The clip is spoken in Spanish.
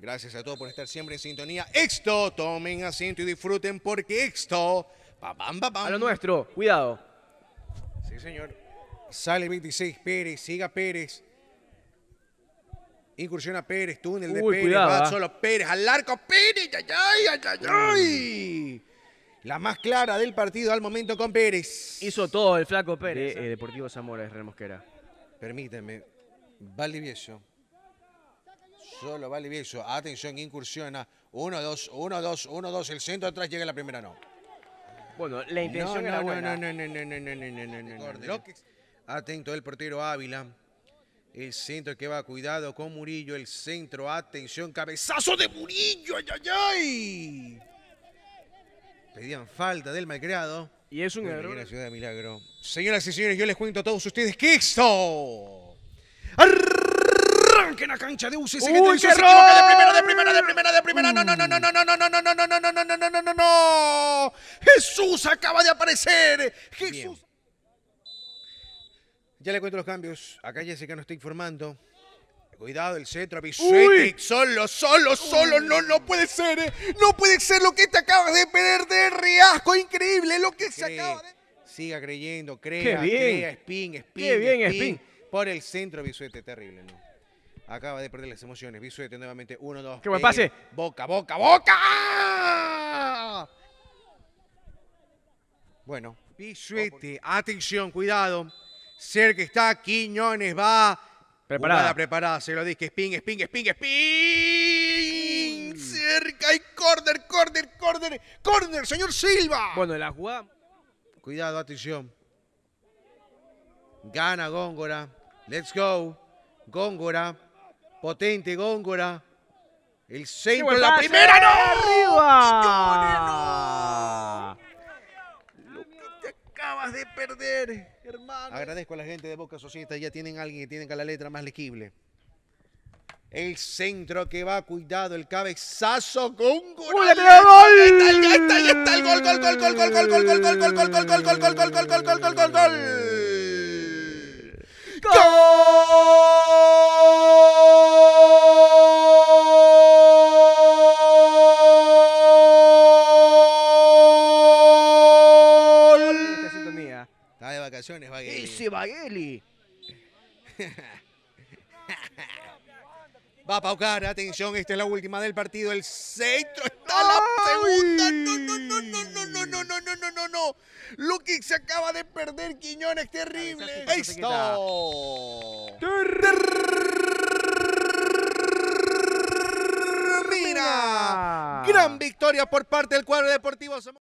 Gracias a todos por estar siempre en sintonía. Esto tomen asiento y disfruten porque esto. A lo nuestro, cuidado. Sí, señor. Sale 26 Pérez, siga Pérez. Incursiona Pérez, túnel de Pérez, cuidado, ah. solo Pérez, al arco Pérez, ay, ay, ay, La más clara del partido al momento con Pérez. Hizo todo el flaco Pérez. Ah. Eh, Deportivo Zamora es Remosquera. Permíteme, Valdivieso. Solo vale Atención, incursiona. 1-2, 1-2, 1-2. El centro atrás llega la primera, no. Bueno, la intención era buena. No, no, no, no, no, no, no, no, Atento el portero Ávila. El centro que va, cuidado con Murillo. El centro, atención, cabezazo de Murillo. ¡Ay, ay, ay! Pedían falta del malcriado. Y es un error. La ciudad de milagro. Señoras y señores, yo les cuento a todos ustedes que esto en la cancha de UCC. Uy, el de primera, de primera, de primera, de primera. No, no, no, no, no, no, no, no, no, no, no, no, no, no, no, no, no. Jesús acaba de aparecer. Jesús. Ya le cuento los cambios. Acá Jessica nos está informando. Cuidado, el centro, Bicetic, solo, solo, solo, no, no puede ser, no puede ser lo que te acabas de perder, de Riasco, increíble lo que se acaba de... Siga creyendo, crea, crea, spin, spin, bien, spin, Por el centro, Bisuete, terrible, ¿no? Acaba de perder las emociones. Bisuete nuevamente. Uno, dos. ¡Qué me pase! ¡Boca, boca, boca! Bueno, Bisuete. Atención, cuidado. Cerca está Quiñones. Va. Preparada. preparada. Se lo dije. Spin, spin, spin, spin. Mm. Cerca y corner, corner, corner. Corner, señor Silva. Bueno, la jugada. Cuidado, atención. Gana Góngora. Let's go. Góngora Potente Góngora. El centro, la primera, ¡no! ¡Arriba! Lo que acabas de perder, hermano. Agradezco a la gente de Boca Societa. Ya tienen alguien que tiene la letra más legible. El centro que va, cuidado, el cabezazo Góngora. gol, gol, gol, gol de vacaciones, Bagueli. Ese Bagueli. Va a paucar, atención, esta es la última del partido. El centro está la segunda. No, no, no, no, no, no, no, no, no, no, no, no. se acaba de perder, Quiñones, terrible. Esto. Termina. Gran victoria por parte del cuadro deportivo.